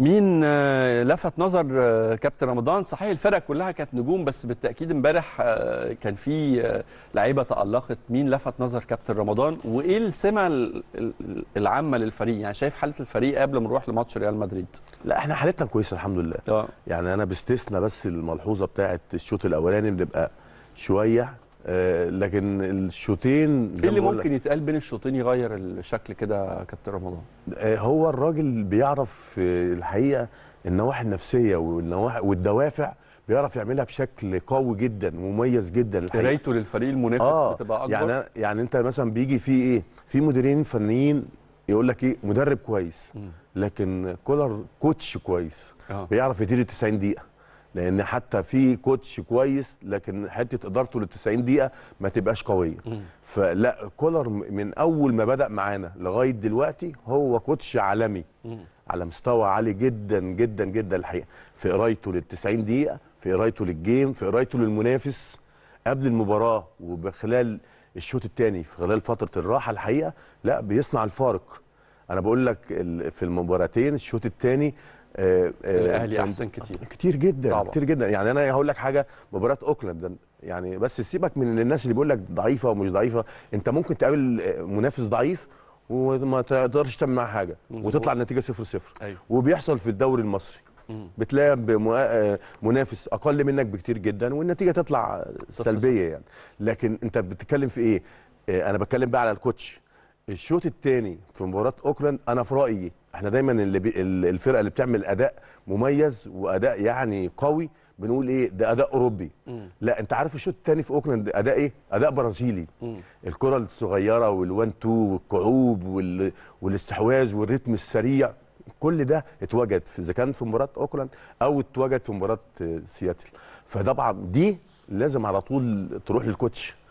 مين آه، لفت نظر آه، كابتن رمضان صحيح الفرق كلها كانت نجوم بس بالتاكيد امبارح آه، كان في لعيبه تالقت مين لفت نظر كابتن رمضان وايه السمه العامه للفريق يعني شايف حاله الفريق قبل ما نروح لماتش ريال مدريد لا احنا حالتنا كويسه الحمد لله أوه. يعني انا باستثناء بس الملحوظه بتاعه الشوط الاولاني بنبقى شويه آه، لكن الشوطين ايه اللي ممكن يتقال بين الشوطين يغير الشكل كده كابتن رمضان؟ آه، هو الراجل بيعرف آه، الحقيقه النواحي النفسيه والنواحي والدوافع بيعرف يعملها بشكل قوي جدا ومميز جدا الحقيقه قرايته للفريق المنافس آه بتبقى اكبر يعني يعني انت مثلا بيجي في ايه؟ في مديرين فنيين يقول لك ايه مدرب كويس لكن كولر كوتش كويس آه. بيعرف يدير 90 دقيقه لان حتى في كوتش كويس لكن حته ادارته لل 90 دقيقه ما تبقاش قويه فلا كولر من اول ما بدا معانا لغايه دلوقتي هو كوتش عالمي على مستوى عالي جدا جدا جدا الحقيقه في قرايته لل 90 دقيقه في قرايته للجيم في قرايته للمنافس قبل المباراه وبخلال الشوط الثاني في خلال فتره الراحه الحقيقه لا بيصنع الفارق انا بقول لك في المباراتين الشوط الثاني آه، آه، الاهلي احسن كتير كتير جدا طبعا. كتير جدا يعني انا هقول لك حاجه مباراه اوكلاند يعني بس سيبك من الناس اللي بيقول لك ضعيفه ومش ضعيفه انت ممكن تقابل آه، منافس ضعيف وما تقدرش تعمل معاه حاجه وتطلع النتيجه 0 0 أيوه. وبيحصل في الدوري المصري بتلاقي منافس اقل منك بكتير جدا والنتيجه تطلع سلبيه يعني لكن انت بتتكلم في ايه انا بتكلم بقى على الكوتش الشوط الثاني في مباراه اوكلاند انا في رايي احنا دايما اللي بي الفرقه اللي بتعمل اداء مميز واداء يعني قوي بنقول ايه ده اداء اوروبي مم. لا انت عارف الشوط الثاني في اوكلاند اداء ايه اداء برازيلي الكره الصغيره والوان تو والكعوب وال... والاستحواذ والريتم السريع كل ده اتوجد اذا كان في مباراه اوكلاند او اتوجد في مباراه آه، سياتل فطبعا دي لازم على طول تروح للكوتش